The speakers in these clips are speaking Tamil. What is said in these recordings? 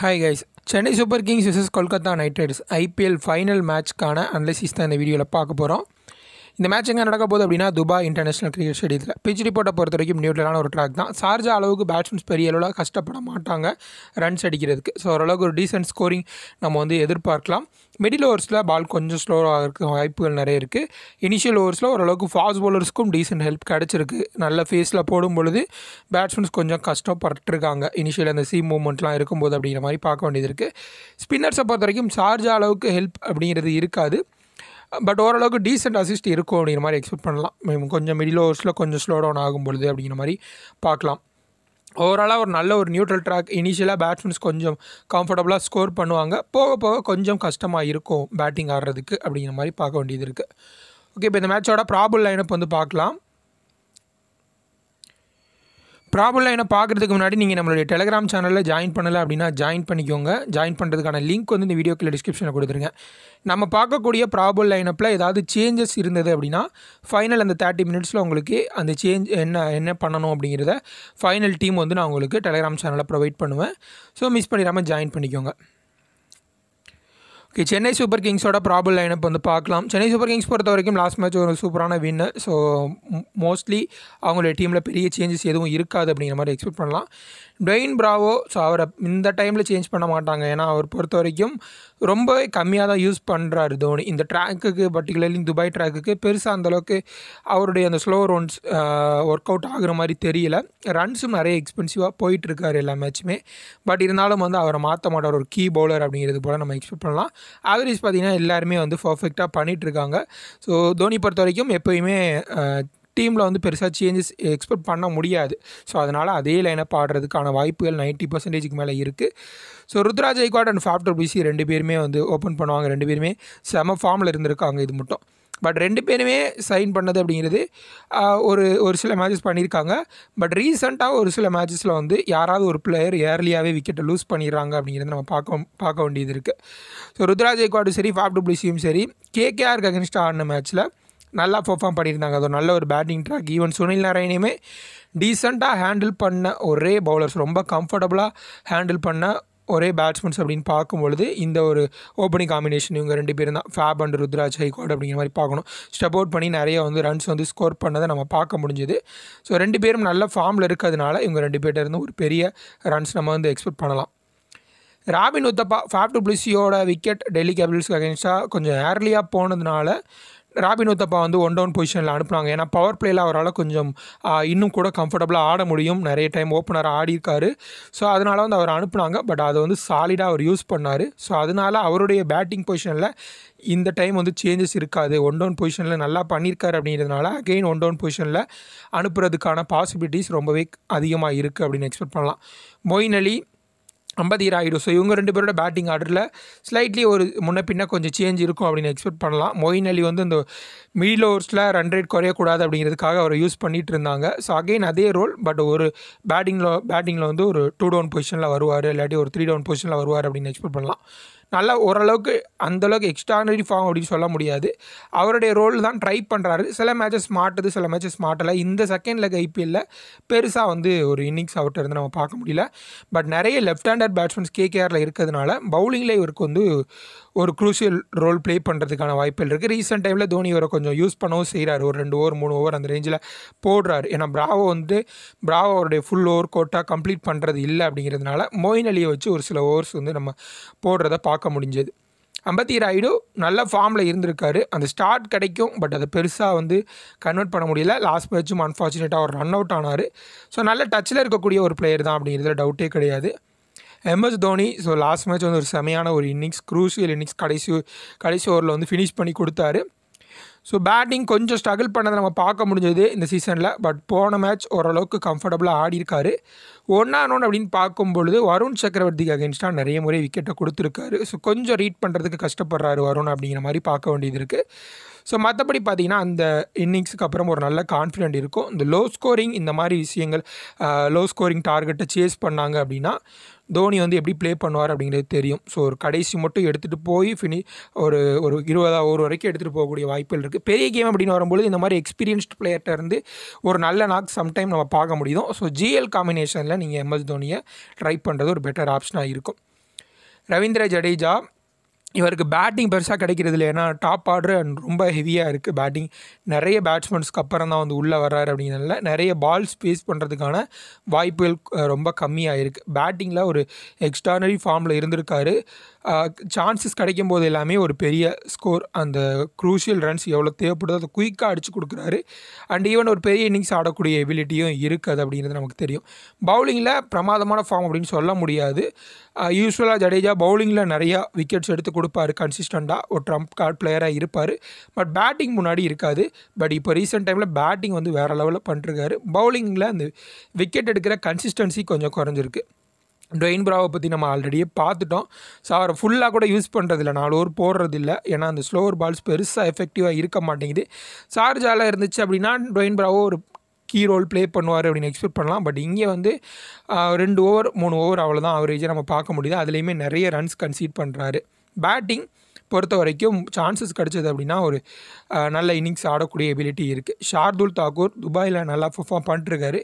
hi guys Chennai Super Kings versus Kolkata Knight Riders IPL final மேட்ச்க்கான அனலிசிஸ் தான் இந்த வீடியோவில் பார்க்க போகிறோம் இந்த மேட்ச் எங்கே நடக்க போகுது அப்படின்னா துபாய் இன்டர்நேஷனல் கிரிக்கெட் ஸ்டேடியத்தில் பிச் ரிப்போர்ட்டை பொறுத்த வரைக்கும் நியூட்ரலான ஒரு ட்ராக் தான் சார்ஜா அளவுக்கு பேட்ஸ்மேன்ஸ் பெரிய அளவில் கஷ்டப்பட மாட்டாங்க ரன்ஸ் அடிக்கிறதுக்கு ஸோ ஓரளவுக்கு ஒரு டீசென்ட் ஸ்கோரிங் நம்ம வந்து எதிர்பார்க்கலாம் மிடில் ஓவர்ஸில் பால் கொஞ்சம் ஸ்லோவாக இருக்க வாய்ப்புகள் நிறைய இருக்குது இனிஷியல் ஓவர்ஸில் ஓரளவுக்கு ஃபாஸ்ட் போலர்ஸ்க்கும் டீசென்ட் ஹெல்ப் கிடச்சிருக்கு நல்ல ஃபேஸில் போடும் பொழுது பேட்ஸ்மென்ஸ் கொஞ்சம் கஷ்டப்பட்டுருக்காங்க இனிஷியல் அந்த சி மூமெண்ட்லாம் இருக்கும்போது அப்படிங்கிற மாதிரி பார்க்க வேண்டியது இருக்குது ஸ்பின்னர்ஸை பொறுத்த வரைக்கும் சார்ஜா அளவுக்கு ஹெல்ப் அப்படிங்கிறது இருக்காது பட் ஓரளவுக்கு டீசென்ட் அசிஸ்ட் இருக்கும் அப்படிங்கிற மாதிரி எக்ஸ்பெக்ட் பண்ணலாம் கொஞ்சம் மிடில் ஓவர்ஸில் கொஞ்சம் ஸ்லோ டவுன் ஆகும் பொழுது அப்படிங்கிற மாதிரி பார்க்கலாம் ஓவராலாக ஒரு நல்ல ஒரு நியூட்ரல் ட்ராக் இனிஷியலாக பேட்ஸ்மென்ஸ் கொஞ்சம் கம்ஃபர்டபுளாக ஸ்கோர் பண்ணுவாங்க போக போக கொஞ்சம் கஷ்டமாக இருக்கும் பேட்டிங் ஆடுறதுக்கு அப்படிங்கிற மாதிரி பார்க்க வேண்டியது இருக்குது ஓகே இப்போ இந்த மேட்சோட ப்ராபுல் லைனப் வந்து பார்க்கலாம் ப்ராப்ளம் என்ன பார்க்குறதுக்கு முன்னாடி நீங்கள் நம்மளுடைய டெலிகிராம் சேனலில் ஜாயின் பண்ணலை அப்படின்னா ஜாயின் பண்ணிக்கோங்க ஜாயின் பண்ணுறதுக்கான லிங்க் வந்து இந்த வீடியோக்கில் டிஸ்கிரிப்ஷனில் கொடுத்துருங்க நம்ம பார்க்கக்கூடிய ப்ராப்ளம் லைனப்பில் ஏதாவது சேஞ்சஸ் இருந்தது அப்படின்னா ஃபைனல் அந்த தேர்ட்டி மினிட்ஸில் உங்களுக்கு அந்த சேஞ்ச் என்ன என்ன பண்ணணும் அப்படிங்கிறத ஃபைனல் டீம் வந்து நான் உங்களுக்கு டெலிகிராம் சேனலில் ப்ரொவைட் பண்ணுவேன் ஸோ மிஸ் பண்ணிடாமல் ஜாயின் பண்ணிக்கோங்க ஓகே சென்னை சூப்பர் கிங்ஸோட ப்ராப்ளம் லைனப் வந்து பார்க்கலாம் சென்னை சூப்பர் கிங்ஸ் பொறுத்த வரைக்கும் லாஸ்ட் மேட்ச் ஒரு சூப்பரான வின்னு ஸோ மோஸ்ட்லி அவங்களுடைய டீமில் பெரிய சேஞ்சஸ் எதுவும் இருக்காது அப்படிங்கிற மாதிரி எக்ஸ்பெக்ட் பண்ணலாம் டொயின் பிராவோ ஸோ அவரை இந்த டைமில் சேஞ்ச் பண்ண மாட்டாங்க ஏன்னா அவர் பொறுத்த வரைக்கும் ரொம்பவே கம்மியாக தான் யூஸ் பண்ணுறாரு தோனி இந்த ட்ராக்குக்கு பர்டிகுலர்லி துபாய் ட்ராக்குக்கு பெருசாக அந்தளவுக்கு அவருடைய அந்த ஸ்லோ ரன்ஸ் ஒர்க் அவுட் ஆகுற மாதிரி தெரியல ரன்ஸும் நிறைய எக்ஸ்பென்சிவாக போயிட்டுருக்காரு எல்லா மேட்சுமே பட் இருந்தாலும் வந்து அவரை மாற்ற மாட்டார் ஒரு கீ பவுலர் அப்படிங்கிறது போல் நம்ம எக்ஸ்பெக்ட் பண்ணலாம் ஆவரேஜ் பார்த்திங்கன்னா எல்லாருமே வந்து பர்ஃபெக்டாக பண்ணிகிட்ருக்காங்க ஸோ தோனி பொறுத்த வரைக்கும் எப்போயுமே டீமில் வந்து பெருசாக சேஞ்சஸ் எக்ஸ்பெக்ட் பண்ண முடியாது ஸோ அதனால் அதே லைனை பாடுறதுக்கான வாய்ப்புகள் நைன்ட்டி பர்சன்டேஜுக்கு மேலே இருக்குது so Ruturaj Gaikwad and Faf du Plessis ரெண்டு பேருமே வந்து ஓப்பன் பண்ணுவாங்க ரெண்டு பேருமே செம ஃபார்மில் இருந்திருக்காங்க இது மட்டும் பட் ரெண்டு பேருமே சைன் பண்ணது அப்படிங்கிறது ஒரு ஒரு சில மேட்சஸ் பண்ணியிருக்காங்க பட் ரீசெண்டாக ஒரு சில மேட்சஸில் வந்து யாராவது ஒரு பிளேயர் ஏர்லியாகவே விக்கெட்டை லூஸ் பண்ணிடுறாங்க அப்படிங்கிறது நம்ம பார்க்க பார்க்க வேண்டியது இருக்குது ஸோ ருத்ராஜ் ஐக்வாடும் சரி ஃபாப் டபிள்யூசியும் சரி கேகேஆர் அகென்ஸ்ட் ஆடின மேட்ச்சில் நல்லா பெர்ஃபார்ம் பண்ணியிருந்தாங்க அது நல்ல ஒரு பேட்டிங் ட்ராக் ஈவன் சுனில் நாராயணையுமே டீசெண்டாக ஹேண்டில் பண்ண ஒரே பவுலர்ஸ் ரொம்ப கம்ஃபர்டபுளாக ஹேண்டில் பண்ண ஒரே பேட்ஸ்மேன்ஸ் அப்படின்னு பார்க்கும்பொழுது இந்த ஒரு ஓப்பனிங் காம்பினேஷன் இவங்க ரெண்டு பேரும் தான் ஃபேப் அண்ட் ருத்ராஜ் ஹைகோட் அப்படிங்கிற மாதிரி பார்க்கணும் ஸ்டெப் அவுட் பண்ணி நிறைய வந்து ரன்ஸ் வந்து ஸ்கோர் பண்ணதை நம்ம பார்க்க முடிஞ்சுது ஸோ ரெண்டு பேரும் நல்ல ஃபார்மில் இருக்கிறதுனால இவங்க ரெண்டு பேர்கிட்ட இருந்து ஒரு பெரிய ரன்ஸ் நம்ம வந்து எக்ஸ்பெக்ட் பண்ணலாம் ராபின் உத்தப்பா ஃபேப் டு பிளிஸியோட விக்கெட் டெல்லி கேபிட்டல்ஸ்க்கு அகேன்ஸ்டாக கொஞ்சம் ஏர்லியாக போனதுனால ராபின் உத்தப்பா வந்து ஒன் டவுன் பொசிஷனில் அனுப்புனாங்க ஏன்னா பவர் பிளேயில் அவரால் கொஞ்சம் இன்னும் கூட கம்ஃபர்டபுளாக ஆட முடியும் நிறைய டைம் ஓப்பனராக ஆடியிருக்காரு ஸோ அதனால் வந்து அவர் அனுப்புனாங்க பட் அதை வந்து சாலிடாக அவர் யூஸ் பண்ணார் ஸோ அதனால் அவருடைய பேட்டிங் பொசிஷனில் இந்த டைம் வந்து சேஞ்சஸ் இருக்காது ஒன் டவுன் பொசிஷனில் நல்லா பண்ணியிருக்காரு அப்படிங்கிறதுனால அகெயின் ஒன் டவுன் பொசிஷனில் அனுப்புறதுக்கான பாசிபிலிட்டிஸ் ரொம்பவே அதிகமாக இருக்குது அப்படின்னு எக்ஸ்பெக்ட் பண்ணலாம் மொயின் அலி அம்பதி ராயுடு ஸோ இவங்க ரெண்டு பேரோட பேட்டிங் ஆர்டரில் ஸ்லைட்லி ஒரு முன்ன பின்ன கொஞ்சம் சேஞ்ச் இருக்கும் அப்படின்னு எக்ஸ்பெக்ட் பண்ணலாம் மொயின் அலி வந்து இந்த மிடில் ஓவர்ஸில் ரன் ரேட் குறையக்கூடாது அப்படிங்கிறதுக்காக அவர் யூஸ் பண்ணிகிட்டு இருந்தாங்க ஸோ அகெயின் அதே ரோல் பட் ஒரு பேட்டிங்கில் பேட்டிங்கில் வந்து ஒரு டூ டவுன் பொசிஷனில் வருவார் இல்லாட்டி ஒரு த்ரீ டவுன் பொசிஷனில் வருவார் அப்படின்னு எக்ஸ்பெக்ட் பண்ணலாம் நல்லா ஓரளவுக்கு அந்தளவுக்கு எக்ஸ்ட்ரானரி ஃபார்ம் அப்படின்னு சொல்ல முடியாது அவருடைய ரோல் தான் ட்ரை பண்ணுறாரு சில மேட்சஸ் மாட்டுது சில மேட்சஸ் மாட்டலை இந்த செகண்ட் லெக் ஐபிஎல்லில் பெருசாக வந்து ஒரு இன்னிங்ஸ் அவர்கிட்ட இருந்து நம்ம பார்க்க முடியல பட் நிறைய லெஃப்ட் ஹேண்டட் பேட்ஸ்மேன்ஸ் கேகேஆரில் இருக்கிறதுனால பவுலிங்கில் இவருக்கு வந்து ஒரு குரூஷியல் ரோல் ப்ளே பண்ணுறதுக்கான வாய்ப்புகள் இருக்குது ரீசெண்ட் டைமில் தோனி இவரை கொஞ்சம் யூஸ் பண்ணவும் செய்கிறார் ஒரு ரெண்டு ஓவர் மூணு ஓவர் அந்த ரேஞ்சில் போடுறாரு ஏன்னா பிராவோ வந்து பிராவோ அவருடைய ஃபுல் ஓவர் கோட்டாக கம்ப்ளீட் பண்ணுறது இல்லை அப்படிங்கிறதுனால மோயின் அலியை வச்சு ஒரு சில ஓவர்ஸ் வந்து நம்ம போடுறத பார்க்க முடிஞ்சது ஐம்பத்தி ராயுடு நல்ல ஃபார்மில் இருந்திருக்காரு அந்த ஸ்டார்ட் கிடைக்கும் பட் அதை பெருசாக வந்து கன்வெர்ட் பண்ண முடியல லாஸ்ட் மேட்சும் அன்ஃபார்ச்சுனேட்டாக ஒரு ரன் அவுட் ஆனார் ஸோ நல்ல டச்சில் இருக்கக்கூடிய ஒரு பிளேயர் தான் அப்படிங்கிறதுல டவுட்டே கிடையாது MS Dhoni so last match வந்து ஒரு செமையான ஒரு இன்னிங்ஸ் க்ரூஷியல் இன்னிங்ஸ் கடைசி கடைசி ஓவரில் வந்து ஃபினிஷ் பண்ணி கொடுத்தாரு ஸோ பேட்டிங் கொஞ்சம் ஸ்ட்ரகிள் பண்ணதை நம்ம பார்க்க முடிஞ்சது இந்த சீசனில் பட் போன மேட்ச் ஓரளவுக்கு கம்ஃபர்டபுளாக ஆடியிருக்காரு ஒன்றா நோன் அப்படின்னு பார்க்கும்பொழுது வருண் சக்கரவர்த்திக்கு அகேன்ஸ்டாக நிறைய முறை விக்கெட்டை கொடுத்துருக்காரு ஸோ கொஞ்சம் ரீட் பண்ணுறதுக்கு கஷ்டப்படுறாரு வருண் அப்படிங்கிற மாதிரி பார்க்க வேண்டியது இருக்குது ஸோ மற்றபடி பார்த்திங்கன்னா அந்த இன்னிங்ஸுக்கு அப்புறம் ஒரு நல்ல கான்ஃபிடென்ட் இருக்கும் இந்த லோ ஸ்கோரிங் இந்த மாதிரி விஷயங்கள் லோ ஸ்கோரிங் டார்கெட்டை சேஸ் பண்ணாங்க அப்படின்னா தோனி வந்து எப்படி ப்ளே பண்ணுவார் அப்படிங்கிறது தெரியும் ஸோ ஒரு கடைசி மட்டும் எடுத்துகிட்டு போய் ஃபினி ஒரு ஒரு இருபதா ஒரு வரைக்கும் எடுத்துகிட்டு போகக்கூடிய வாய்ப்புகள் இருக்குது பெரிய கேம் அப்படின்னு வரும்போது இந்த மாதிரி எக்ஸ்பீரியன்ஸ்டு பிளேயர்கிட்ட இருந்து ஒரு நல்ல நாக் சம்டைம் நம்ம பார்க்க முடியும் ஸோ ஜிஎல் காம்பினேஷனில் நீங்கள் எம்எஸ் தோனியை ட்ரை பண்ணுறது ஒரு பெட்டர் ஆப்ஷனாக இருக்கும் ரவீந்திர ஜடேஜா இவருக்கு பேட்டிங் பெருசாக கிடைக்கிறது இல்லை ஏன்னா டாப் ஆர்டர் அண்ட் ரொம்ப ஹெவியாக இருக்குது பேட்டிங் நிறைய பேட்ஸ்மேன்ஸ்க்கு அப்புறம் தான் வந்து உள்ளே வர்றாரு அப்படிங்கிறதுல நிறைய பால்ஸ் ஸ்பேஸ் பண்ணுறதுக்கான வாய்ப்புகள் ரொம்ப கம்மியாக இருக்குது பேட்டிங்கில் ஒரு எக்ஸ்டர்னரி ஃபார்மில் இருந்திருக்காரு சான்சஸ் கிடைக்கும் போது எல்லாமே ஒரு பெரிய ஸ்கோர் அந்த குரூஷியல் ரன்ஸ் எவ்வளோ தேவைப்படுதோ அதை குயிக்காக அடிச்சு கொடுக்குறாரு அண்ட் ஈவன் ஒரு பெரிய இன்னிங்ஸ் ஆடக்கூடிய எபிலிட்டியும் இருக்குது அப்படிங்கிறது நமக்கு தெரியும் பவுலிங்கில் பிரமாதமான ஃபார்ம் அப்படின்னு சொல்ல முடியாது யூஸ்வலாக ஜடேஜா பவுலிங்கில் நிறையா விக்கெட்ஸ் எடுத்து கொடுப்பாரு கன்சிஸ்டண்ட்டாக ஒரு ட்ரம்ப் கார்ட் பிளேயராக இருப்பார் பட் பேட்டிங் முன்னாடி இருக்காது பட் இப்போ ரீசெண்ட் டைமில் பேட்டிங் வந்து வேறு லெவலில் பண்ணிருக்காரு பவுலிங்கில் அந்த விக்கெட் எடுக்கிற கன்சிஸ்டன்சி கொஞ்சம் குறைஞ்சிருக்கு டொயின் பிராவை பற்றி நம்ம ஆல்ரெடியே பார்த்துட்டோம் ஸோ அவரை ஃபுல்லாக கூட யூஸ் பண்ணுறதில்ல நாலு ஓர் போடுறதில்ல ஏன்னா அந்த ஸ்லோவர் பால்ஸ் பெருசாக எஃபெக்டிவாக இருக்க மாட்டேங்குது சார்ஜாவில் இருந்துச்சு அப்படின்னா டொயின் ப்ராவோ ஒரு கீ ரோல் ப்ளே பண்ணுவார் அப்படின்னு எக்ஸ்பெக்ட் பண்ணலாம் பட் இங்கே வந்து ரெண்டு ஓவர் மூணு ஓவர் அவ்வளோதான் அவரேஜை நம்ம பார்க்க முடியுது அதுலேயுமே நிறைய ரன்ஸ் கன்சீட் பண்ணுறாரு பேட்டிங் பொறுத்த வரைக்கும் சான்சஸ் கிடச்சது அப்படின்னா ஒரு நல்ல இன்னிங்ஸ் ஆடக்கூடிய எபிலிட்டி இருக்குது ஷார்துல் தாக்கூர் துபாயில் நல்லா பர்ஃபார்ம் பண்ணிட்டுருக்காரு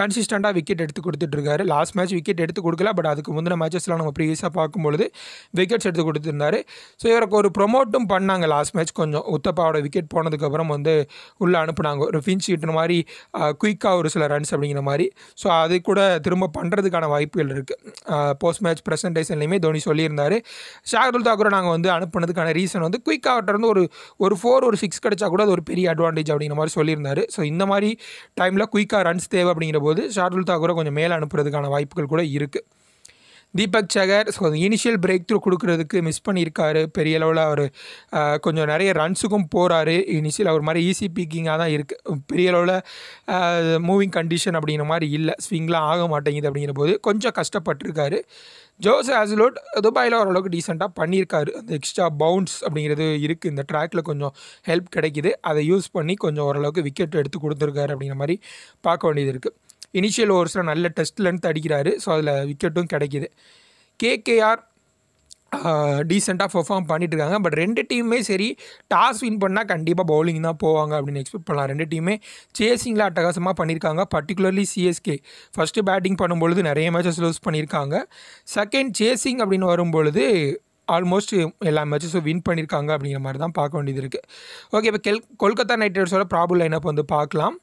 கன்சிஸ்டண்ட்டாக விக்கெட் எடுத்து கொடுத்துட்ருக்காரு லாஸ்ட் மேட்ச் விக்கெட் எடுத்து கொடுக்கல பட் அதுக்கு முந்தின மேட்சஸ்லாம் நம்ம ப்ரீவியஸாக பார்க்கும்பொழுது விக்கெட்ஸ் எடுத்து கொடுத்துருந்தாரு ஸோ இவருக்கு ஒரு ப்ரொமோட்டும் பண்ணாங்க லாஸ்ட் மேட்ச் கொஞ்சம் உத்தப்பாவோட விக்கெட் போனதுக்கப்புறம் வந்து உள்ளே அனுப்புனாங்க ஒரு ஃபின்ஸ் கிட்ட மாதிரி குயிக்காக ஒரு சில ரன்ஸ் அப்படிங்கிற மாதிரி ஸோ அது கூட திரும்ப பண்ணுறதுக்கான வாய்ப்புகள் இருக்குது போஸ்ட் மேட்ச் ப்ரெசன்டேஷன்லேயுமே தோனி சொல்லியிருந்தார் ஷார்துல் தாக்கூரை நாங்கள் வந்து அனுப்பின பண்ணதுக்கான ரீசன் வந்து குயிக் ஆகிட்டருந்து ஒரு ஒரு ஃபோர் ஒரு சிக்ஸ் கிடச்சா கூட அது ஒரு பெரிய அட்வான்டேஜ் அப்படிங்கிற மாதிரி சொல்லியிருந்தார் ஸோ இந்த மாதிரி டைமில் குயிக்காக ரன்ஸ் தேவை அப்படிங்கிற போது ஷார்துல் தாக்கூரை கொஞ்சம் மேலே அனுப்புறதுக்கான வாய்ப்புகள் கூட இருக்குது Deepak Chahar so initial breakthrough கொடுக்குறதுக்கு மிஸ் பண்ணியிருக்காரு பெரிய அளவில் அவர் கொஞ்சம் நிறைய ரன்ஸுக்கும் போகிறாரு இனிஷியல் அவர் மாதிரி ஈஸி பீக்கிங்காக தான் இருக்குது பெரிய அளவில் மூவிங் கண்டிஷன் அப்படிங்கிற மாதிரி இல்லை ஸ்விங்லாம் ஆக மாட்டேங்குது அப்படிங்கிற போது கொஞ்சம் கஷ்டப்பட்டிருக்காரு ஜோஸ் ஆசிலோட் துபாயில் ஓரளவுக்கு டீசெண்டாக பண்ணியிருக்காரு அந்த எக்ஸ்ட்ரா பவுன்ஸ் அப்படிங்கிறது இருக்குது இந்த ட்ராக்கில் கொஞ்சம் ஹெல்ப் கிடைக்கிது அதை யூஸ் பண்ணி கொஞ்சம் ஓரளவுக்கு விக்கெட் எடுத்து கொடுத்துருக்காரு அப்படிங்கிற மாதிரி பார்க்க வேண்டியது இருக்குது இனிஷியல் ஓவர்ஸில் நல்ல டெஸ்ட் லென்த் அடிக்கிறாரு ஸோ அதில் விக்கெட்டும் கிடைக்கிது கேகேஆர் டீசெண்டாக பெர்ஃபார்ம் பண்ணிட்டுருக்காங்க பட் ரெண்டு டீமுமே சரி டாஸ் வின் பண்ணால் கண்டிப்பாக பவுலிங் தான் போவாங்க அப்படின்னு எக்ஸ்பெக்ட் பண்ணலாம் ரெண்டு டீமே சேசிங்கில் அட்டகாசமாக பண்ணியிருக்காங்க பர்டிகுலர்லி சிஎஸ்கே ஃபஸ்ட்டு பேட்டிங் பண்ணும்பொழுது நிறைய மேட்சஸ் லூஸ் பண்ணியிருக்காங்க செகண்ட் சேசிங் அப்படின்னு வரும்பொழுது ஆல்மோஸ்ட் எல்லா மேட்சஸும் வின் பண்ணியிருக்காங்க அப்படிங்கிற மாதிரி தான் பார்க்க வேண்டியது இருக்குது ஓகே இப்போ கெல் கொல்கத்தா நைட் ரைடர்ஸோட ப்ராப்ளம் லைனப் வந்து பார்க்கலாம்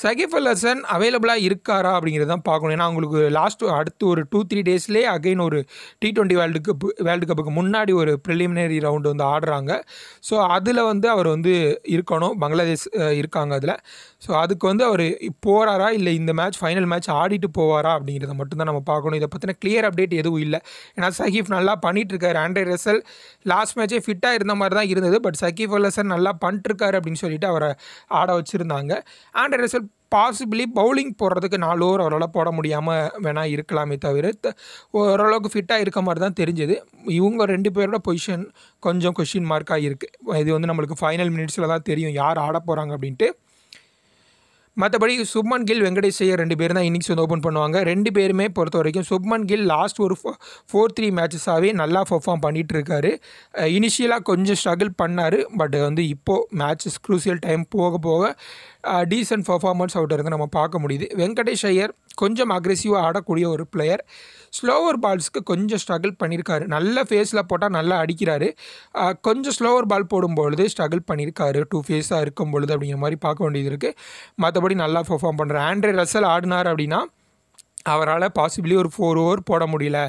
சகிஃப் அல் ஹசன் அவைலபிளாக இருக்காரா அப்படிங்கிறது தான் பார்க்கணும் ஏன்னா அவங்களுக்கு லாஸ்ட் அடுத்து ஒரு டூ த்ரீ டேஸ்லேயே அகைன் ஒரு T twenty World Cup World கப்புக்கு முன்னாடி ஒரு ப்ரிலிமினரி ரவுண்டு வந்து ஆடுறாங்க ஸோ அதில் வந்து அவர் வந்து இருக்கணும் பங்களாதேஷ் இருக்காங்க அதில் ஸோ அதுக்கு வந்து அவர் போகிறாரா இல்லை இந்த மேட்ச் ஃபைனல் மேட்ச் ஆடிட்டு போவாரா அப்படிங்கிறத மட்டும்தான் நம்ம பார்க்கணும் இதை பற்றின கிளியர் அப்டேட் எதுவும் இல்லை ஏன்னா சகிஃப் நல்லா பண்ணிகிட்ருக்காரு ஆண்ட்ரே ரெசல் லாஸ்ட் மேட்சே ஃபிட்டாக இருந்த மாதிரி தான் இருந்தது பட் சகிஃப் அல் ஹசன் நல்லா பண்ணிட்டுருக்காரு அப்படின்னு சொல்லிட்டு அவரை ஆட வச்சுருந்தாங்க ஆண்ட்ரே ரெசல் பாசிபிளி பவுலிங் போடுறதுக்கு நாலு ஓவர் ஓரளவு போட முடியாமல் வேணால் இருக்கலாமே தவிர ஓரளவுக்கு ஃபிட்டாக இருக்க மாதிரி தான் தெரிஞ்சது இவங்க ரெண்டு பேரோட பொசிஷன் கொஞ்சம் கொஷின் மார்க்காக இருக்குது இது வந்து நம்மளுக்கு ஃபைனல் மினிட்ஸில் தான் தெரியும் யார் ஆட போகிறாங்க அப்படின்ட்டு மற்றபடி சுப்மன் கில் வெங்கடேஷ் ஐயர் ரெண்டு பேர் தான் இன்னிங்ஸ் வந்து ஓப்பன் பண்ணுவாங்க ரெண்டு பேருமே பொறுத்த வரைக்கும் சுப்மன் கில் லாஸ்ட் ஒரு ஃபோர் த்ரீ மேட்சஸாகவே நல்லா பர்ஃபார்ம் பண்ணிகிட்டு இருக்காரு இனிஷியலாக கொஞ்சம் ஸ்ட்ரகிள் பண்ணார் பட் வந்து இப்போது மேட்சஸ் க்ரூசியல் டைம் போக போக டீசன்ட் பர்ஃபார்மன்ஸ் அவுட் இருந்து நம்ம பார்க்க முடியுது வெங்கடேஷ் ஐயர் கொஞ்சம் அக்ரெசிவாக ஆடக்கூடிய ஒரு பிளேயர் ஸ்லோவர் பால்ஸ்க்கு கொஞ்சம் ஸ்ட்ரகிள் பண்ணியிருக்காரு நல்ல ஃபேஸில் போட்டால் நல்லா அடிக்கிறாரு கொஞ்சம் ஸ்லோவர் பால் போடும்பொழுது ஸ்ட்ரகிள் பண்ணியிருக்காரு டூ ஃபேஸாக இருக்கும் பொழுது அப்படிங்கிற மாதிரி பார்க்க வேண்டியது இருக்குது மற்றபடி நல்லா பர்ஃபார்ம் பண்ணுறாரு ஆண்ட்ரே ரசல் ஆடினார் அப்படின்னா அவரால் பாசிபிளி ஒரு ஃபோர் ஓவர் போட முடியல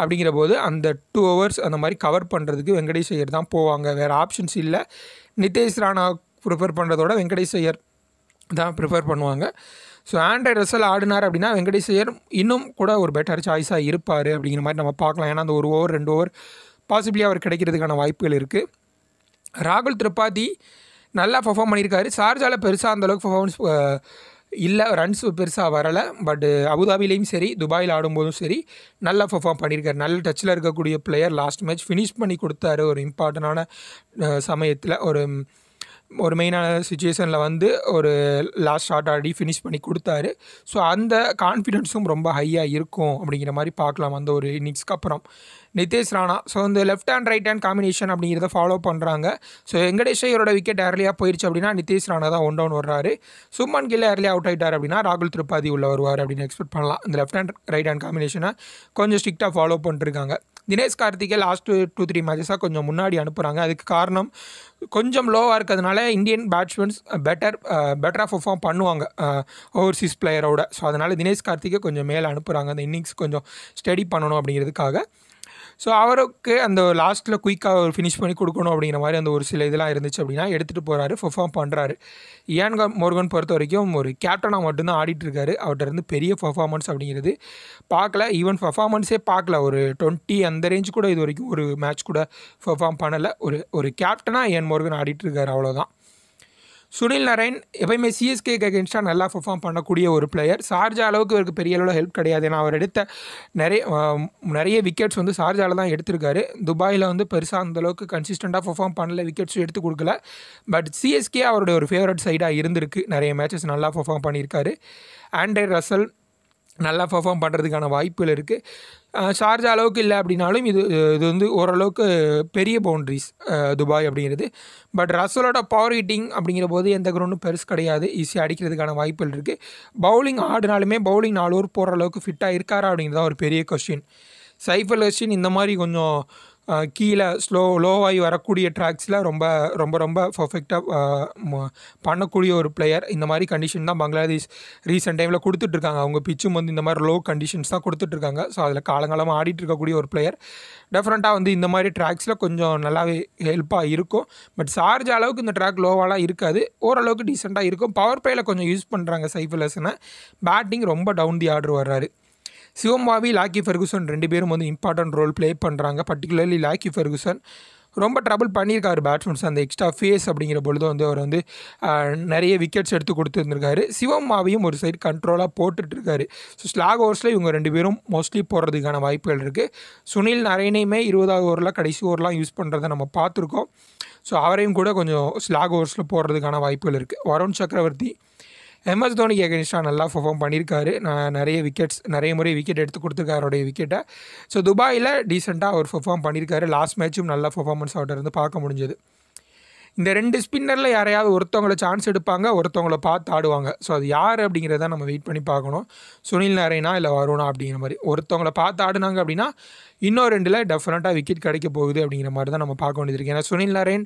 அப்படிங்கிற போது அந்த டூ ஹவர்ஸ் அந்த மாதிரி கவர் பண்ணுறதுக்கு வெங்கடேஷ் ஐயர் தான் போவாங்க வேறு ஆப்ஷன்ஸ் இல்லை நிதேஷ் ராணா ப்ரிஃபர் பண்ணுறதோட வெங்கடேஷ் ஐயர் தான் ப்ரிஃபர் பண்ணுவாங்க ஸோ ஆண்ட்ராய்டு ரசல் ஆடினார் அப்படின்னா வெங்கடேஷ் இன்னும் கூட ஒரு பெட்டர் சாய்ஸாக இருப்பார் அப்படிங்கிற மாதிரி நம்ம பார்க்கலாம் ஏன்னா அந்த ஒரு ஓவர் ரெண்டு ஓவர் பாசிபிளி அவர் கிடைக்கிறதுக்கான வாய்ப்புகள் இருக்குது ராகுல் திரிபாதி நல்லா பர்ஃபார்ம் பண்ணியிருக்காரு சார்ஜாவில் பெருசாக அந்தளவுக்கு பர்ஃபார்மன்ஸ் இல்லை ரன்ஸ் பெருசாக வரலை பட் அபுதாபிலேயும் சரி துபாயில் ஆடும்போதும் சரி நல்லா பர்ஃபார்ம் பண்ணியிருக்காரு நல்ல டச்சில் இருக்கக்கூடிய பிளேயர் லாஸ்ட் மேட்ச் ஃபினிஷ் பண்ணி கொடுத்தாரு ஒரு இம்பார்ட்டண்டான சமயத்தில் ஒரு ஒரு மெயினான சுச்சுவேஷனில் வந்து ஒரு லாஸ்ட் ஷார்ட் ஆடி ஃபினிஷ் பண்ணி கொடுத்தாரு ஸோ அந்த கான்ஃபிடென்ஸும் ரொம்ப ஹையாக இருக்கும் அப்படிங்கிற மாதிரி பார்க்கலாம் அந்த ஒரு இன்னிங்ஸ்க்கு அப்புறம் நிதேஷ் ராணா ஸோ இந்த left hand right hand combination அப்படிங்கிறத ஃபாலோ பண்ணுறாங்க ஸோ ஐயரோட விக்கெட் ஏர்லியாக போயிடுச்சு அப்படின்னா நிதேஷ் ராணா தான் ஒன் டவுன் வர்றாரு சுமன் கில்லே ஏர்லியாக அவுட் ஆகிட்டார் அப்படின்னா ராகுல் திரிபாதி உள்ள வருவார் அப்படின்னு எக்ஸ்பெக்ட் பண்ணலாம் இந்த லெஃப்ட் ஹேண்ட் ரைட் ஹேண்ட் காம்பினேஷனை கொஞ்சம் ஸ்ட்ரிக்டாக ஃபாலோ பண்ணிருக்காங்க தினேஷ் கார்த்திகை லாஸ்ட் டூ த்ரீ மேட்சஸாக கொஞ்சம் முன்னாடி அனுப்புகிறாங்க அதுக்கு காரணம் கொஞ்சம் லோவாக இருக்கிறதுனால இந்தியன் பேட்ஸ்மென்ஸ் பெட்டர் பெட்டராக பர்ஃபார்ம் பண்ணுவாங்க ஓவர்சீஸ் பிளேயரோட ஸோ அதனால் தினேஷ் கார்த்திகை கொஞ்சம் மேலே அனுப்புகிறாங்க அந்த இன்னிங்ஸ் கொஞ்சம் ஸ்டடி பண்ணணும் அப்படிங்கிறதுக்காக ஸோ அவருக்கு அந்த லாஸ்ட்டில் குயிக்காக அவர் ஃபினிஷ் பண்ணி கொடுக்கணும் அப்படிங்கிற மாதிரி அந்த ஒரு சில இதெல்லாம் இருந்துச்சு அப்படின்னா எடுத்துகிட்டு போகிறாரு பெர்ஃபார்ம் பண்ணுறாரு ஏன் மோர்கன் பொறுத்த வரைக்கும் ஒரு கேப்டனாக மட்டும்தான் ஆடிட்டுருக்காரு அவர்கிட்ட இருந்து பெரிய பர்ஃபார்மன்ஸ் அப்படிங்கிறது பார்க்கல ஈவன் பர்ஃபார்மன்ஸே பார்க்கல ஒரு டுவெண்ட்டி அந்த ரேஞ்சு கூட இது வரைக்கும் ஒரு மேட்ச் கூட பர்ஃபார்ம் பண்ணலை ஒரு ஒரு கேப்டனாக ஏன் மோர்கன் ஆடிட்டுருக்காரு அவ்வளோதான் சுனில் நரேன் எப்பயுமே சிஎஸ்கே கெகின்ஸ்டாக நல்லா பர்ஃபார்ம் பண்ணக்கூடிய ஒரு பிளேயர் சார்ஜா அளவுக்கு இவருக்கு பெரிய அளவில் ஹெல்ப் கிடையாது ஏன்னா அவர் எடுத்த நிறைய நிறைய விக்கெட்ஸ் வந்து சார்ஜாவில் தான் எடுத்திருக்காரு துபாயில் வந்து பெருசாக அந்தளவுக்கு கன்சிஸ்டண்ட்டாக பர்ஃபார்ம் பண்ணல விக்கெட்ஸும் எடுத்து கொடுக்கல பட் சிஎஸ்கே அவருடைய ஒரு ஃபேவரட் சைடாக இருந்திருக்கு நிறைய மேட்சஸ் நல்லா பர்ஃபார்ம் பண்ணியிருக்காரு ஆண்ட்ரே ரசல் நல்லா பர்ஃபார்ம் பண்ணுறதுக்கான வாய்ப்புகள் இருக்குது சார்ஜ் அளவுக்கு இல்லை அப்படின்னாலும் இது இது வந்து ஓரளவுக்கு பெரிய பவுண்ட்ரிஸ் துபாய் அப்படிங்கிறது பட் ரசோலோட பவர் ஹிட்டிங் அப்படிங்கிற போது எந்த கிரௌண்டும் பெருசு கிடையாது ஈஸியாக அடிக்கிறதுக்கான வாய்ப்புகள் இருக்குது பவுலிங் ஆடினாலுமே பவுலிங் நாலூர் போகிற அளவுக்கு ஃபிட்டாக இருக்காரா அப்படிங்கிறதா ஒரு பெரிய கொஸ்டின் சைஃபல் கொஷின் இந்த மாதிரி கொஞ்சம் கீழே ஸ்லோ லோவாகி வரக்கூடிய ட்ராக்ஸில் ரொம்ப ரொம்ப ரொம்ப பர்ஃபெக்டாக பண்ணக்கூடிய ஒரு பிளேயர் இந்த மாதிரி கண்டிஷன் தான் பங்களாதேஷ் ரீசெண்ட் டைமில் கொடுத்துட்ருக்காங்க அவங்க பிச்சும் வந்து இந்த மாதிரி லோ கண்டிஷன்ஸ் தான் கொடுத்துட்ருக்காங்க ஸோ அதில் காலங்காலமாக ஆடிட்டு இருக்கக்கூடிய ஒரு பிளேயர் டெஃபரெண்ட்டாக வந்து இந்த மாதிரி ட்ராக்ஸில் கொஞ்சம் நல்லாவே ஹெல்ப்பாக இருக்கும் பட் சார்ஜ் அளவுக்கு இந்த ட்ராக் லோவாலாம் இருக்காது ஓரளவுக்கு டீசெண்டாக இருக்கும் பவர் பிளேயில் கொஞ்சம் யூஸ் பண்ணுறாங்க சைஃபுல் பேட்டிங் ரொம்ப டவுன் தி ஆர்டர் வர்றாரு சிவம்பாவி லாக்கி ஃபெர்குசன் ரெண்டு பேரும் வந்து இம்பார்ட்டன்ட் ரோல் ப்ளே பண்ணுறாங்க பர்டிகுலர்லி லாக்கி ஃபெர்குசன் ரொம்ப ட்ரபுள் பண்ணியிருக்காரு பேட்ஸ்மேன்ஸ் அந்த எக்ஸ்ட்ரா ஃபேஸ் அப்படிங்கிற பொழுது வந்து அவர் வந்து நிறைய விக்கெட்ஸ் எடுத்து கொடுத்துருந்துருக்காரு சிவம்மாவையும் ஒரு சைடு கண்ட்ரோலாக போட்டுட்ருக்காரு ஸோ ஸ்லாக் ஓவர்ஸில் இவங்க ரெண்டு பேரும் மோஸ்ட்லி போடுறதுக்கான வாய்ப்புகள் இருக்குது சுனில் நரேனையுமே இருபதாவது ஓவரில் கடைசி ஓவரெலாம் யூஸ் பண்ணுறதை நம்ம பார்த்துருக்கோம் ஸோ அவரையும் கூட கொஞ்சம் ஸ்லாக் ஓவர்ஸில் போடுறதுக்கான வாய்ப்புகள் இருக்குது வருண் சக்கரவர்த்தி எம்எஸ் தோனிக்கு எகனிஸ்டாக நல்லா பர்ஃபார்ம் பண்ணியிருக்காரு நான் நிறைய விக்கெட்ஸ் நிறைய முறை விக்கெட் எடுத்து கொடுத்துருக்காரு அவருடைய விக்கெட்டை ஸோ துபாயில் டீசெண்டாக அவர் பர்ஃபார்ம் பண்ணியிருக்காரு லாஸ்ட் மேட்சும் நல்ல பர்ஃபார்மன்ஸ் அவர்கிட்ட இருந்து பார்க்க முடிஞ்சது இந்த ரெண்டு ஸ்பின்னரில் யாரையாவது ஒருத்தவங்கள சான்ஸ் எடுப்பாங்க ஒருத்தவங்கள பார்த்து ஆடுவாங்க ஸோ அது யார் அப்படிங்கிறத நம்ம வெயிட் பண்ணி பார்க்கணும் சுனில் நரேனா இல்லை வருணா அப்படிங்கிற மாதிரி ஒருத்தவங்கள பார்த்து ஆடினாங்க அப்படின்னா இன்னும் ரெண்டில் டெஃபினட்டாக விக்கெட் கிடைக்க போகுது அப்படிங்கிற மாதிரி தான் நம்ம பார்க்க வேண்டியது இருக்குது ஏன்னா சுனில் நரேன்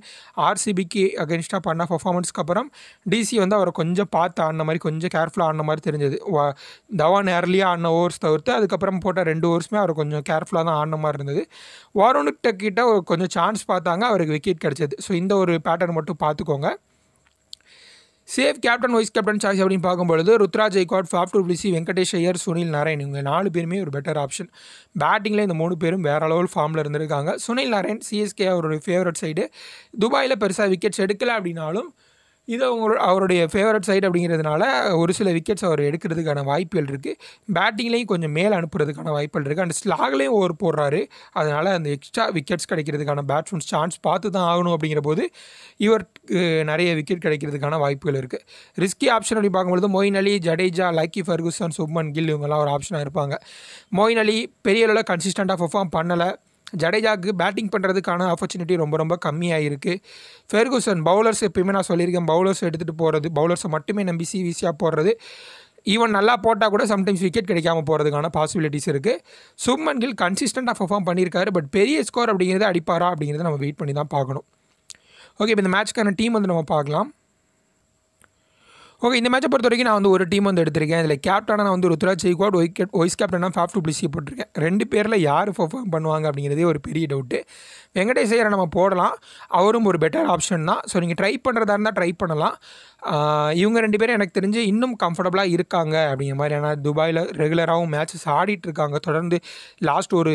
ஆர்சிபிக்கு அகேன்ஸ்டாக பண்ண பர்ஃபார்மன்ஸ்க்கு அப்புறம் டிசி வந்து அவரை கொஞ்சம் பார்த்து ஆடின மாதிரி கொஞ்சம் கேர்ஃபுல்லாக ஆடின மாதிரி தெரிஞ்சது தவான் ஏர்லியாக ஆடின ஓவர்ஸ் தவிர்த்து அதுக்கப்புறம் போட்ட ரெண்டு ஓவர்ஸுமே அவர் கொஞ்சம் கேர்ஃபுல்லாக தான் ஆடின மாதிரி இருந்தது வாரோனுக்கிட்ட கிட்ட கொஞ்சம் சான்ஸ் பார்த்தாங்க அவருக்கு விக்கெட் கிடச்சிது ஸோ இந்த ஒரு பேட்டர்ன் மட்டும் பார்த்துக்கோங்க safe captain vice captain choice அப்படின்னு பார்க்கும்பொழுது Ruturaj Gaikwad Faf du Plessis Venkatesh Iyer Sunil Narine இவங்க நாலு பேருமே ஒரு பெட்டர் ஆப்ஷன் பேட்டிங்கில் இந்த மூணு பேரும் வேறு அளவில் ஃபார்மில் இருந்திருக்காங்க சுனில் நாராயண் சிஎஸ்கே அவருடைய ஃபேவரட் சைடு துபாயில் பெருசாக விக்கெட்ஸ் எடுக்கலை அப்படின்னாலும் இது அவங்க அவருடைய ஃபேவரட் சைடு அப்படிங்கிறதுனால ஒரு சில விக்கெட்ஸ் அவர் எடுக்கிறதுக்கான வாய்ப்புகள் இருக்குது பேட்டிங்லேயும் கொஞ்சம் மேலே அனுப்புறதுக்கான வாய்ப்புகள் இருக்குது அண்ட் ஸ்லாக்லேயும் ஓவர் போடுறாரு அதனால் அந்த எக்ஸ்ட்ரா விக்கெட்ஸ் கிடைக்கிறதுக்கான பேட்ஸ்மேன் சான்ஸ் பார்த்து தான் ஆகணும் அப்படிங்கிற போது இவருக்கு நிறைய விக்கெட் கிடைக்கிறதுக்கான வாய்ப்புகள் இருக்குது ரிஸ்கி ஆப்ஷன் அப்படி பார்க்கும்போது மொயின் அலி ஜடேஜா லக்கி ஃபர்குசன் சுப்மன் கில் இவங்கெல்லாம் ஒரு ஆப்ஷனாக இருப்பாங்க மொயின் அலி பெரிய அளவில் கன்சிஸ்டண்ட்டாக பர்ஃபார்ம் பண்ணலை ஜடேஜாவுக்கு பேட்டிங் பண்ணுறதுக்கான ஆப்பர்ச்சுனிட்டி ரொம்ப ரொம்ப கம்மியாக இருக்குது ஃபெர்குசன் பவுலர்ஸ் எப்பயுமே நான் சொல்லியிருக்கேன் பவுலர்ஸ் எடுத்துகிட்டு போகிறது பவுலர்ஸை மட்டுமே நம்பி சி வீசியாக போடுறது ஈவன் நல்லா போட்டால் கூட சம்டைம்ஸ் விக்கெட் கிடைக்காம போகிறதுக்கான பாசிபிலிட்டிஸ் இருக்குது சுப்மன் கில் கன்சிஸ்டண்ட்டாக பர்ஃபார்ம் பண்ணியிருக்காரு பட் பெரிய ஸ்கோர் அப்படிங்கிறது அடிப்பாரா அப்படிங்கிறத நம்ம வெயிட் பண்ணி தான் பார்க்கணும் ஓகே இப்போ இந்த மேட்ச்க்கான டீம் வந்து நம்ம பார்க்கலாம் ஓகே இந்த மேட்சை பொறுத்த வரைக்கும் நான் வந்து ஒரு டீம் வந்து எடுத்திருக்கேன் இதில் கேப்டனாக நான் வந்து ருத்ராஜ் ஜெய்க்வாட் ஒய்கேட் ஒய்ஸ் கேப்டனாக ஃபேஃப் டூ பிளிசி போட்டிருக்கேன் ரெண்டு பேரில் யார் பர்ஃபார்ம் பண்ணுவாங்க அப்படிங்கிறதே ஒரு பெரிய டவுட்டு வெங்கடேஷ் ஐயரை நம்ம போடலாம் அவரும் ஒரு பெட்டர் ஆப்ஷன் தான் ஸோ நீங்கள் ட்ரை பண்ணுறதா இருந்தால் ட்ரை பண்ணலாம் இவங்க ரெண்டு பேரும் எனக்கு தெரிஞ்சு இன்னும் கம்ஃபர்டபுளாக இருக்காங்க அப்படிங்கிற மாதிரி ஏன்னா துபாயில் ரெகுலராகவும் மேட்சஸ் ஆடிட்டுருக்காங்க தொடர்ந்து லாஸ்ட் ஒரு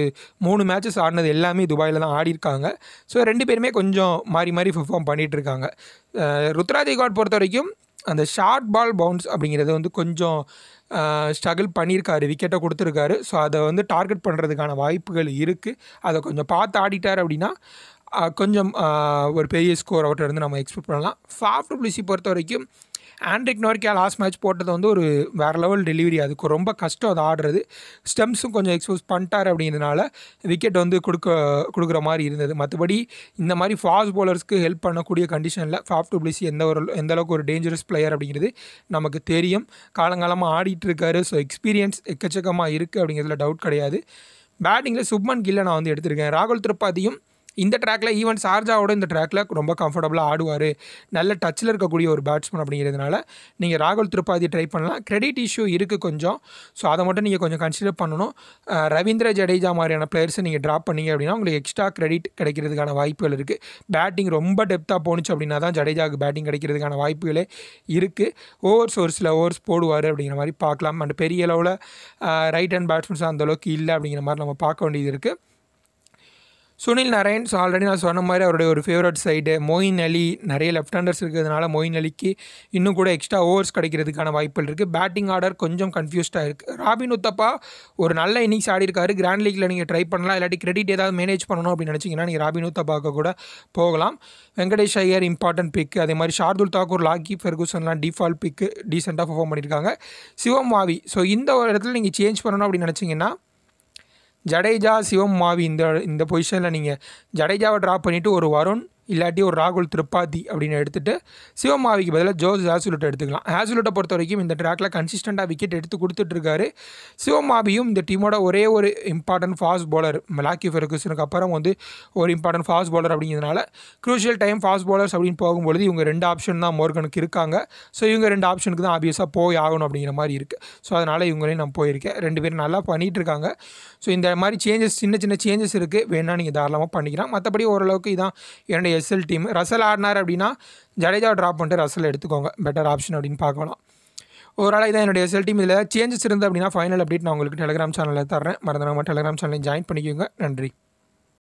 மூணு மேட்சஸ் ஆடினது எல்லாமே துபாயில் தான் ஆடிருக்காங்க ஸோ ரெண்டு பேருமே கொஞ்சம் மாறி மாறி பர்ஃபார்ம் பண்ணிகிட்ருக்காங்க ருத்ராஜ் காட் பொறுத்த வரைக்கும் அந்த ஷார்ட் பால் பவுன்ஸ் அப்படிங்கிறது வந்து கொஞ்சம் ஸ்ட்ரகிள் பண்ணியிருக்காரு விக்கெட்டை கொடுத்துருக்காரு ஸோ அதை வந்து டார்கெட் பண்ணுறதுக்கான வாய்ப்புகள் இருக்குது அதை கொஞ்சம் பார்த்து ஆடிட்டார் அப்படின்னா கொஞ்சம் ஒரு பெரிய ஸ்கோர் அவர்கிட்ட இருந்து நம்ம எக்ஸ்பெக்ட் பண்ணலாம் ஃபாஃப்ட் பிளிசி பொறுத்த வரைக்கும் ஆண்ட்ரிக் நோர்க்கியா லாஸ்ட் மேட்ச் போட்டது வந்து ஒரு வேறு லெவல் டெலிவரி அதுக்கு ரொம்ப கஷ்டம் அது ஆடுறது ஸ்டெம்ஸும் கொஞ்சம் எக்ஸ்போஸ் பண்ணிட்டார் அப்படிங்கிறதுனால விக்கெட் வந்து கொடுக்க கொடுக்குற மாதிரி இருந்தது மற்றபடி இந்த மாதிரி ஃபாஸ்ட் போலர்ஸ்க்கு ஹெல்ப் பண்ணக்கூடிய கண்டிஷனில் ஃபாஃப் டு எந்த ஒரு எந்த அளவுக்கு ஒரு டேஞ்சரஸ் பிளேயர் அப்படிங்கிறது நமக்கு தெரியும் காலங்காலமாக ஆடிட்டு இருக்காரு ஸோ எக்ஸ்பீரியன்ஸ் எக்கச்சக்கமாக இருக்குது அப்படிங்கிறதுல டவுட் கிடையாது பேட்டிங்கில் சுப்மன் கில்லை நான் வந்து எடுத்திருக்கேன் ராகுல் திரிபாதியும் இந்த ட்ராக்கில் ஈவன் சார்ஜாவோட இந்த ட்ராக்கில் ரொம்ப கம்ஃபர்டபுளாக ஆடுவார் நல்ல டச்சில் இருக்கக்கூடிய ஒரு பேட்ஸ்மேன் அப்படிங்கிறதுனால நீங்கள் ராகுல் திரிபாதி ட்ரை பண்ணலாம் கிரெடிட் இஷ்யூ இருக்குது கொஞ்சம் ஸோ அதை மட்டும் நீங்கள் கொஞ்சம் கன்சிடர் பண்ணணும் ரவீந்திர ஜடேஜா மாதிரியான பிளேயர்ஸை நீங்கள் ட்ராப் பண்ணீங்க அப்படின்னா உங்களுக்கு எக்ஸ்ட்ரா கிரெடிட் கிடைக்கிறதுக்கான வாய்ப்புகள் இருக்குது பேட்டிங் ரொம்ப டெப்த்தாக போணுச்சு அப்படின்னா தான் ஜடேஜாவுக்கு பேட்டிங் கிடைக்கிறதுக்கான வாய்ப்புகளே இருக்குது ஓவர்ஸ் ஒரு சில ஓவர்ஸ் போடுவார் அப்படிங்கிற மாதிரி பார்க்கலாம் அண்ட் பெரிய அளவில் ரைட் ஹேண்ட் பேட்ஸ்மேன்ஸ் அந்தளவுக்கு இல்லை அப்படிங்கிற மாதிரி நம்ம பார்க்க வேண்டியது இருக்குது சுனில் நாராயண் ஸோ ஆல்ரெடி நான் சொன்ன மாதிரி அவருடைய ஒரு ஃபேவரட் சைடு மோயின் அலி நிறைய லெஃப்ட் ஹேண்டர்ஸ் இருக்கிறதுனால மோயின் அலிக்கு இன்னும் கூட எக்ஸ்ட்ரா ஓவர்ஸ் கிடைக்கிறதுக்கான வாய்ப்புகள் இருக்குது பேட்டிங் ஆர்டர் கொஞ்சம் கன்ஃபியூஸ்டாக இருக்குது ராபின் உத்தப்பா ஒரு நல்ல இன்னிங்ஸ் ஆடி இருக்காரு கிராண்ட் லீக்கில் நீங்கள் ட்ரை பண்ணலாம் இல்லாட்டி கிரெடிட் ஏதாவது மேனேஜ் பண்ணணும் அப்படின்னு நினச்சிங்கன்னா நீங்கள் ராபின் உத்தப்பாவுக்கு கூட போகலாம் வெங்கடேஷ் ஐயர் இம்பார்ட்டன்ட் பிக் அதே மாதிரி ஷார்துல் தாக்கூர் லாக்கி ஃபெர்குசன்லாம் டிஃபால்ட் பிக்கு டீசெண்டாக பர்ஃபார்ம் பண்ணியிருக்காங்க சிவம் வாவி ஸோ இந்த ஒரு இடத்துல நீங்கள் சேஞ்ச் பண்ணணும் அப்படின்னு நினச்சிங்கன்னா ஜடேஜா சிவம் மாவி இந்த இந்த பொசிஷனில் நீங்கள் ஜடேஜாவை ட்ராப் பண்ணிவிட்டு ஒரு வருண் இல்லாட்டி ஒரு ராகுல் திரிபாதி அப்படின்னு எடுத்துகிட்டு சிவமாவிக்கு பதிலாக ஜோஸ் ஹேசுலுட்டை எடுத்துக்கலாம் ஹேசுலுட்டை பொறுத்த வரைக்கும் இந்த ட்ராக்கில் கன்சிஸ்டண்டாக விக்கெட் எடுத்து கொடுத்துட்ருக்காரு சிவமாவியும் இந்த டீமோட ஒரே ஒரு இம்பார்ட்டன்ட் ஃபாஸ்ட் பவுலர் மலாக்கி ஃபெர்குசனுக்கு அப்புறம் வந்து ஒரு இம்பார்ட்டன்ட் ஃபாஸ்ட் பவுலர் அப்படிங்கிறதுனால க்ரூஷியல் டைம் ஃபாஸ்ட் பவுலர்ஸ் அப்படின்னு போகும்பொழுது இவங்க ரெண்டு ஆப்ஷன் தான் மோர்கனுக்கு இருக்காங்க ஸோ இவங்க ரெண்டு ஆப்ஷனுக்கு தான் ஆப்வியஸாக போய் ஆகணும் அப்படிங்கிற மாதிரி இருக்குது ஸோ அதனால் இவங்களையும் நான் போயிருக்கேன் ரெண்டு பேரும் நல்லா பண்ணிகிட்டு இருக்காங்க ஸோ இந்த மாதிரி சேஞ்சஸ் சின்ன சின்ன சேஞ்சஸ் இருக்குது வேணால் நீங்கள் தாராளமாக பண்ணிக்கலாம் மற்றபடி ஓரளவுக்கு இதான் என்னுடைய எஸ்எல் டீம் ரசல் ஆடினார் அப்படின்னா ஜடேஜா ட்ராப் பண்ணிட்டு ரசல் எடுத்துக்கோங்க பெட்டர் ஆப்ஷன் அப்படின்னு பார்க்கலாம் ஓவரால் இதான் என்னுடைய எஸ்எல் டீம் இதில் சேஞ்சஸ் இருந்து அப்படின்னா ஃபைனல் அப்டேட் நான் உங்களுக்கு டெலிகிராம் சேனலில் தரேன் மறந்து நம்ம டெலிகிராம் சேனலில் ஜாயின் பண்ணிக்கோங்க நன்றி